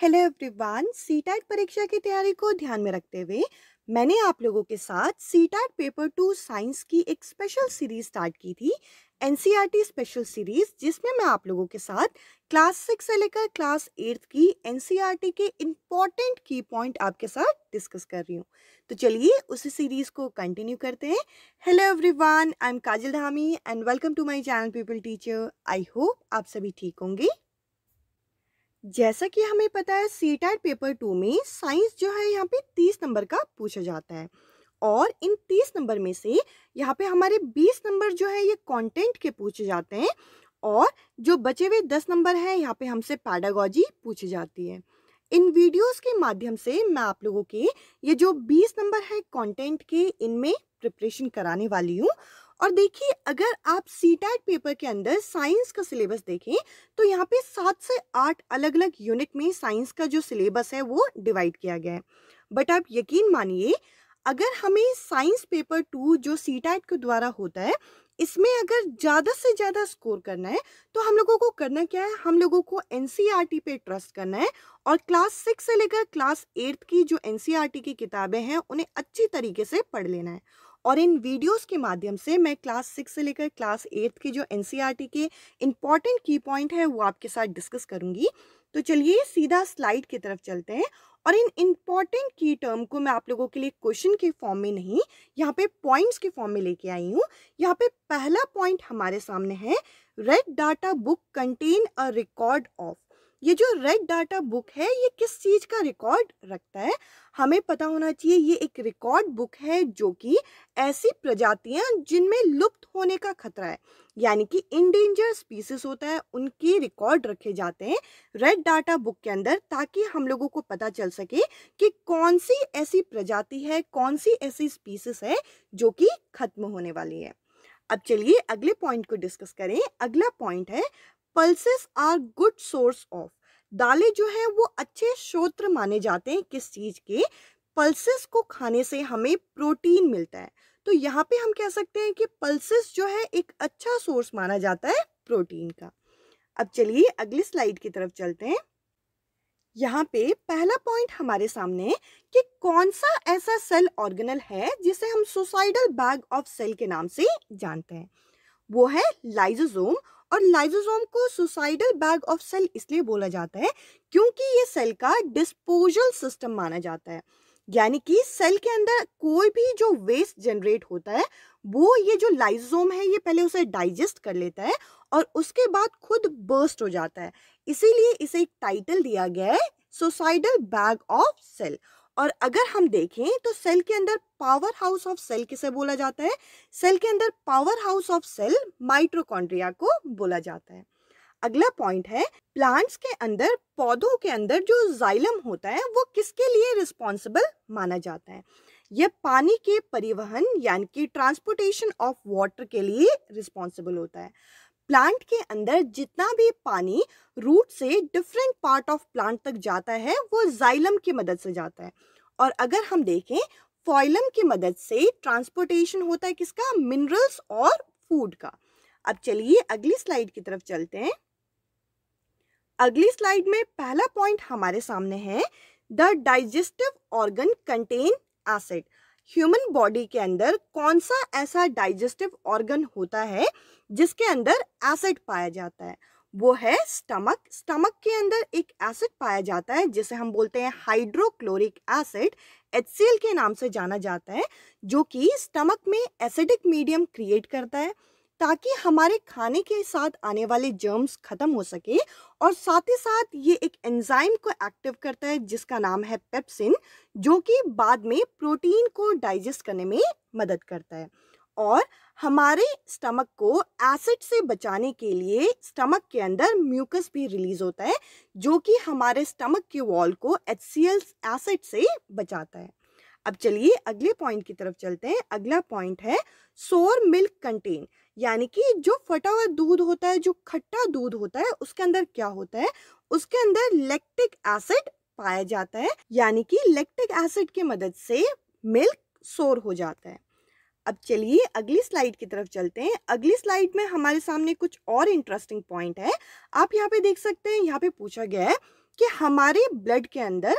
hello everyone see परीक्षा की तैयारी को ध्यान में रखते हुए मैंने आप लोगों के साथ सी पेपर टू साइंस की एक स्पेशल सीरीज स्टार्ट की थी एनसीईआरटी स्पेशल सीरीज जिसमें मैं आप लोगों के साथ क्लास सिक्स से लेकर क्लास एट्थ की एनसीईआरटी e के इम्पॉर्टेंट की पॉइंट आपके साथ डिस्कस कर रही हूँ तो चलिए उसी सीरीज को कंटिन्यू करते हैं hello every I am Kajal Dhami and welcome to my channel people teacher I hope आप सभी ठीक होंगे जैसा कि हमें पता है सी टाइट पेपर टू में साइंस जो है यहाँ पे तीस नंबर का पूछा जाता है और इन तीस नंबर में से यहाँ पे हमारे बीस नंबर जो है ये कंटेंट के पूछे जाते हैं और जो बचे हुए दस नंबर हैं यहाँ पे हमसे पैडागोजी पूछी जाती है इन वीडियोस के माध्यम से मैं आप लोगों के ये जो बीस नंबर है कंटेंट के इनमें प्रिपरेशन कराने वाली हूँ और देखिए अगर आप सी पेपर के अंदर साइंस का सिलेबस देखें तो यहाँ पे सात से आठ अलग अलग यूनिट में साइंस का जो सिलेबस है वो डिवाइड किया गया है बट आप यकीन मानिए अगर हमें साइंस पेपर टू जो सी के द्वारा होता है इसमें अगर ज़्यादा से ज़्यादा स्कोर करना है तो हम लोगों को करना क्या है हम लोगों को एन e पे ट्रस्ट करना है और क्लास सिक्स से लेकर क्लास एट्थ की जो एन e की किताबें हैं उन्हें अच्छी तरीके से पढ़ लेना है और इन वीडियोस के माध्यम से मैं क्लास सिक्स से लेकर क्लास एट्थ के जो एन e के इम्पॉर्टेंट की पॉइंट है वो आपके साथ डिस्कस करूँगी तो चलिए सीधा स्लाइड की तरफ चलते हैं और इन इम्पॉर्टेंट की टर्म को मैं आप लोगों के लिए क्वेश्चन के फॉर्म में नहीं यहाँ पे पॉइंट्स के फॉर्म में लेके आई हूँ यहाँ पे पहला पॉइंट हमारे सामने है red data book contain a record of ये जो रेड डाटा बुक है ये किस चीज़ का रिकॉर्ड रखता है हमें पता होना चाहिए ये एक रिकॉर्ड बुक है जो कि ऐसी प्रजातियां जिनमें लुप्त होने का खतरा है यानी कि इंडेंजर स्पीसीज होता है उनके रिकॉर्ड रखे जाते हैं रेड डाटा बुक के अंदर ताकि हम लोगों को पता चल सके कि कौन सी ऐसी प्रजाति है कौन सी ऐसी स्पीसीस है जो कि खत्म होने वाली है अब चलिए अगले पॉइंट को डिस्कस करें अगला पॉइंट है pulses are good source of दालें जो है वो अच्छे श्रोत्र माने जाते हैं किस चीज़ के पल्सेस को खाने से हमें प्रोटीन मिलता है तो यहाँ पे हम कह सकते हैं कि पल्सेस जो है एक अच्छा सोर्स माना जाता है प्रोटीन का अब चलिए अगली स्लाइड की तरफ चलते हैं यहाँ पे पहला पॉइंट हमारे सामने कि कौन सा ऐसा सेल ऑर्गेनल है जिसे हम सुसाइडल बैग ऑफ सेल के नाम से जानते हैं वो है लाइजोजोम और लाइजोसोम को सुसाइडल बैग ऑफ सेल इसलिए बोला जाता है क्योंकि ये सेल का डिस्पोजल सिस्टम माना जाता है यानी कि सेल के अंदर कोई भी जो वेस्ट जनरेट होता है वो ये जो लाइजोम है ये पहले उसे डाइजेस्ट कर लेता है और उसके बाद खुद बर्स्ट हो जाता है इसीलिए इसे एक टाइटल दिया गया है सुसाइडल बैग ऑफ सेल और अगर हम देखें तो सेल के अंदर पावर हाउस ऑफ सेल किसे बोला जाता है सेल के अंदर power house of cell mitochondria को बोला जाता है अगला पॉइंट है प्लांट्स के अंदर पौधों के अंदर जो जाइलम होता है वो किसके लिए रिस्पॉन्सिबल माना जाता है यह पानी के परिवहन यानी कि ट्रांसपोर्टेशन ऑफ वाटर के लिए रिस्पॉन्सिबल होता है प्लांट के अंदर जितना भी पानी रूट से डिफरेंट पार्ट ऑफ प्लांट तक जाता है वो जाइलम की मदद से जाता है और अगर हम देखें फॉइलम की मदद से ट्रांसपोर्टेशन होता है किसका मिनरल्स और फूड का अब चलिए अगली स्लाइड की तरफ चलते हैं अगली स्लाइड में पहला पॉइंट हमारे सामने है the digestive organ contain acid human body के अंदर कौन सा ऐसा डाइजेस्टिव ऑर्गन होता है जिसके अंदर एसिड पाया जाता है वो है स्टमक स्टमक के अंदर एक एसिड पाया जाता है जिसे हम बोलते हैं हाइड्रोक्लोरिक एसिड एच के नाम से जाना जाता है जो कि स्टमक में एसिडिक मीडियम क्रिएट करता है ताकि हमारे खाने के साथ आने वाले जर्म्स ख़त्म हो सके और साथ ही साथ ये एक एंजाइम को एक्टिव करता है जिसका नाम है पेप्सिन जो कि बाद में प्रोटीन को डाइजेस्ट करने में मदद करता है और हमारे स्टमक को एसिड से बचाने के लिए स्टमक के अंदर म्यूकस भी रिलीज होता है जो कि हमारे स्टमक के वॉल को एच एसिड से बचाता है अब चलिए अगले पॉइंट की तरफ चलते हैं अगला पॉइंट है सोर मिल्क कंटेन यानी कि जो फटा हुआ दूध होता है जो खट्टा दूध होता है उसके अंदर क्या होता है उसके अंदर लेक्टिक एसिड पाया जाता है यानी कि लेक्टिक एसिड की मदद से मिल्क सोर हो जाता है अब चलिए अगली स्लाइड की तरफ चलते हैं अगली स्लाइड में हमारे सामने कुछ और इंटरेस्टिंग पॉइंट है आप यहाँ पे देख सकते हैं यहाँ पे पूछा गया है कि हमारे ब्लड के अंदर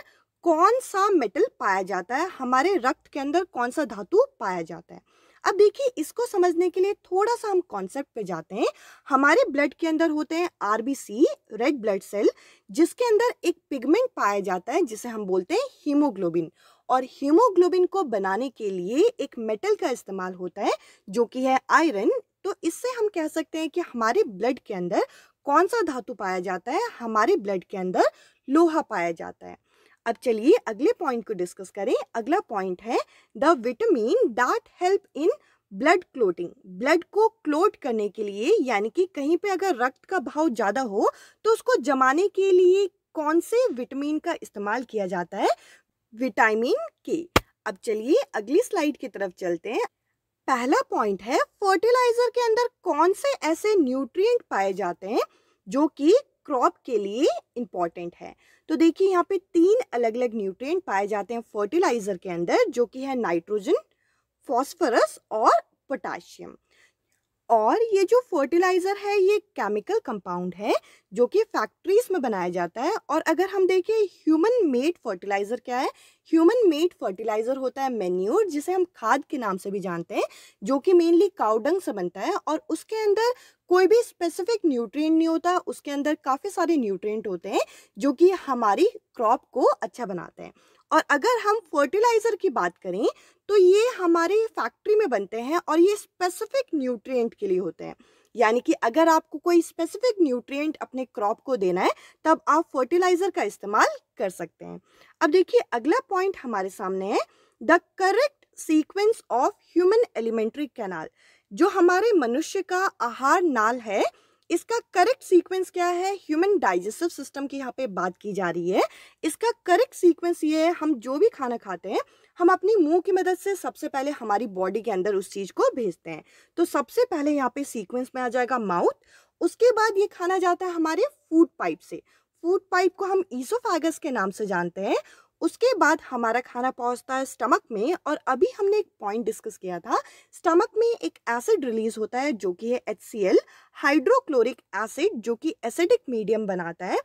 कौन सा मेटल पाया जाता है हमारे रक्त के अंदर कौन सा धातु पाया जाता है अब देखिए इसको समझने के लिए थोड़ा सा हम कॉन्सेप्ट पे जाते हैं हमारे ब्लड के अंदर होते हैं आरबीसी रेड ब्लड सेल जिसके अंदर एक पिगमेंट पाया जाता है जिसे हम बोलते हैं हीमोग्लोबिन और हीमोग्लोबिन को बनाने के लिए एक मेटल का इस्तेमाल होता है जो कि है आयरन तो इससे हम कह सकते हैं कि हमारे ब्लड के अंदर कौन सा धातु पाया जाता है हमारे ब्लड के अंदर लोहा पाया जाता है अब चलिए अगले पॉइंट को डिस्कस करें अगला पॉइंट है the vitamin that help in blood clotting blood को क्लोट करने के लिए यानी कि कहीं पे अगर रक्त का भाव ज़्यादा हो तो उसको जमाने के लिए कौन से विटामिन का इस्तेमाल किया जाता है विटामिन के अब चलिए अगली स्लाइड की तरफ चलते हैं पहला पॉइंट है फर्टिलाइजर के अंदर कौन से ऐसे न्यूट्रिएंट पाए जाते हैं जो कि क्रॉप के लिए इम्पॉर्टेंट है तो देखिए यहाँ पे तीन अलग अलग न्यूट्रिएंट पाए जाते हैं फर्टिलाइज़र के अंदर जो कि है नाइट्रोजन फॉस्फरस और पोटाशियम और ये जो फर्टिलाइज़र है ये केमिकल कंपाउंड है जो कि फैक्ट्रीज में बनाया जाता है और अगर हम देखें ह्यूमन मेड फर्टिलाइज़र क्या है ह्यूमन मेड फर्टिलाइज़र होता है मेन्यूर जिसे हम खाद के नाम से भी जानते हैं जो कि मेनली काउडंग से बनता है और उसके अंदर कोई भी स्पेसिफिक न्यूट्रिएंट नहीं होता उसके अंदर काफ़ी सारे न्यूट्रिएंट होते हैं जो कि हमारी क्रॉप को अच्छा बनाते हैं और अगर हम फर्टिलाइज़र की बात करें तो ये हमारे फैक्ट्री में बनते हैं और ये स्पेसिफिक न्यूट्रिएंट के लिए होते हैं यानी कि अगर आपको कोई स्पेसिफिक न्यूट्रिएंट अपने क्रॉप को देना है तब आप फर्टिलाइज़र का इस्तेमाल कर सकते हैं अब देखिए अगला पॉइंट हमारे सामने है the correct sequence of human elementary canal जो हमारे मनुष्य का आहार नाल है इसका करेक्ट सीक्वेंस क्या है ह्यूमन डाइजेस्टिव सिस्टम की यहाँ पे बात की जा रही है इसका करेक्ट सीक्वेंस ये है हम जो भी खाना खाते हैं हम अपनी मुंह की मदद से सबसे पहले हमारी बॉडी के अंदर उस चीज़ को भेजते हैं तो सबसे पहले यहाँ पे सीक्वेंस में आ जाएगा माउथ उसके बाद ये खाना जाता है हमारे फूड पाइप से फूड पाइप को हम ईसोफागस के नाम से जानते हैं उसके बाद हमारा खाना पहुंचता है स्टमक में और अभी हमने एक पॉइंट डिस्कस किया था स्टमक में एक एसिड रिलीज होता है जो कि है एच हाइड्रोक्लोरिक एसिड जो कि एसिडिक मीडियम बनाता है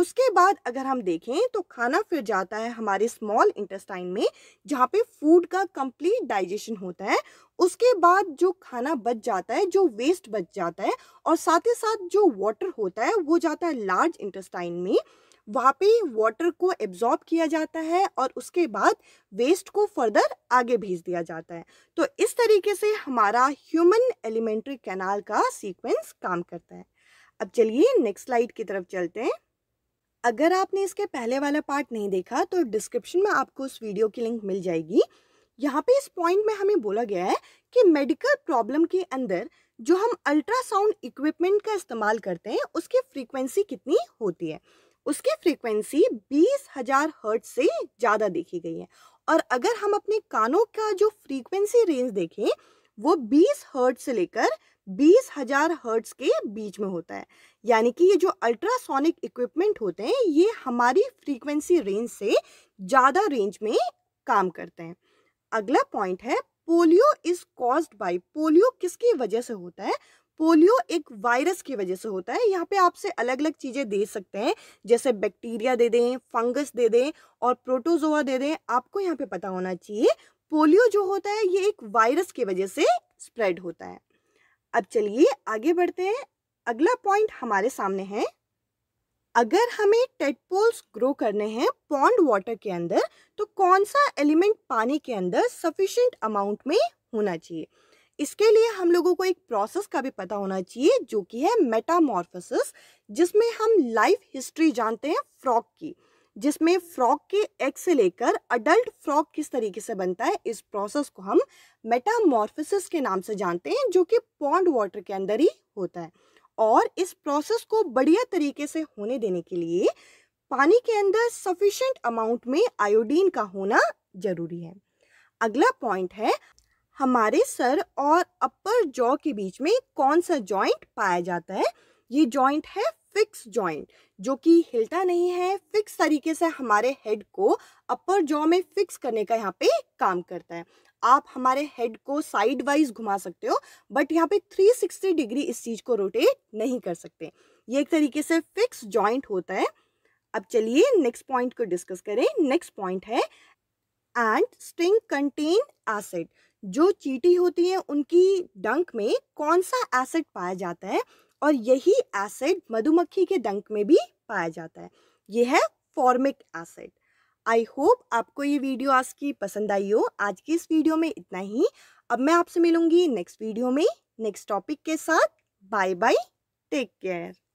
उसके बाद अगर हम देखें तो खाना फिर जाता है हमारे स्मॉल इंटेस्टाइन में जहाँ पे फूड का कंप्लीट डाइजेशन होता है उसके बाद जो खाना बच जाता है जो वेस्ट बच जाता है और साथ ही साथ जो वाटर होता है वो जाता है लार्ज इंटेस्टाइन में वहाँ पे वाटर को एब्जॉर्ब किया जाता है और उसके बाद वेस्ट को फर्दर आगे भेज दिया जाता है तो इस तरीके से हमारा ह्यूमन एलिमेंट्री कैनाल का सीक्वेंस काम करता है अब चलिए नेक्स्ट स्लाइड की तरफ चलते हैं अगर आपने इसके पहले वाला पार्ट नहीं देखा तो डिस्क्रिप्शन में आपको उस वीडियो की लिंक मिल जाएगी यहाँ पे इस पॉइंट में हमें बोला गया है कि मेडिकल प्रॉब्लम के अंदर जो हम अल्ट्रासाउंड इक्विपमेंट का इस्तेमाल करते हैं उसकी फ्रीक्वेंसी कितनी होती है उसकी फ्रीक्वेंसी बीस हजार हर्ट से ज़्यादा देखी गई है और अगर हम अपने कानों का जो फ्रीक्वेंसी रेंज देखें वो बीस हर्ट से लेकर बीस हजार हर्ट्स के बीच में होता है यानी कि ये जो अल्ट्रासोनिक इक्विपमेंट होते हैं ये हमारी फ्रीक्वेंसी रेंज से ज़्यादा रेंज में काम करते हैं अगला पॉइंट है polio is caused by polio किसकी वजह से होता है पोलियो एक वायरस की वजह से होता है यहाँ पे आपसे अलग अलग चीज़ें दे सकते हैं जैसे बैक्टीरिया दे दें फंगस दे दें और प्रोटोजोआ दे दें आपको यहाँ पे पता होना चाहिए पोलियो जो होता है ये एक वायरस की वजह से स्प्रेड होता है अब चलिए आगे बढ़ते हैं अगला पॉइंट हमारे सामने है अगर हमें टेटपोल्स ग्रो करने हैं पॉन्ड वाटर के अंदर तो कौन सा एलिमेंट पानी के अंदर सफिशिएंट अमाउंट में होना चाहिए इसके लिए हम लोगों को एक प्रोसेस का भी पता होना चाहिए जो कि है मेटामॉर्फोसिस जिसमें हम लाइफ हिस्ट्री जानते हैं फ्रॉक की जिसमें फ्रॉक के एग से लेकर अडल्ट फ्रॉक किस तरीके से बनता है इस प्रोसेस को हम मेटामॉर्फोसिस के नाम से जानते हैं जो कि पॉन्ड वाटर के अंदर ही होता है और इस प्रोसेस को बढ़िया तरीके से होने देने के लिए पानी के अंदर सफिशेंट अमाउंट में आयोडीन का होना जरूरी है अगला पॉइंट है हमारे सर और अपर जॉ के बीच में कौन सा जॉइंट पाया जाता है ये जॉइंट है फिक्स जॉइंट जो कि हिलता नहीं है फिक्स तरीके से हमारे हेड को अपर जॉ में फिक्स करने का यहाँ पे काम करता है आप हमारे हेड को साइड वाइज घुमा सकते हो बट यहाँ पे 360 डिग्री इस चीज़ को रोटेट नहीं कर सकते ये एक तरीके से फिक्स जॉइंट होता है अब चलिए नेक्स्ट पॉइंट को डिस्कस करें नेक्स्ट पॉइंट है एंड स्ट्रिंग कंटेन एसिड जो चीटी होती है उनकी डंक में कौन सा एसिड पाया जाता है और यही एसिड मधुमक्खी के डंक में भी पाया जाता है ये है फॉर्मिक एसिड आई होप आपको ये वीडियो आज की पसंद आई हो आज की इस वीडियो में इतना ही अब मैं आपसे मिलूंगी नेक्स्ट वीडियो में नेक्स्ट टॉपिक के साथ बाय बाय टेक केयर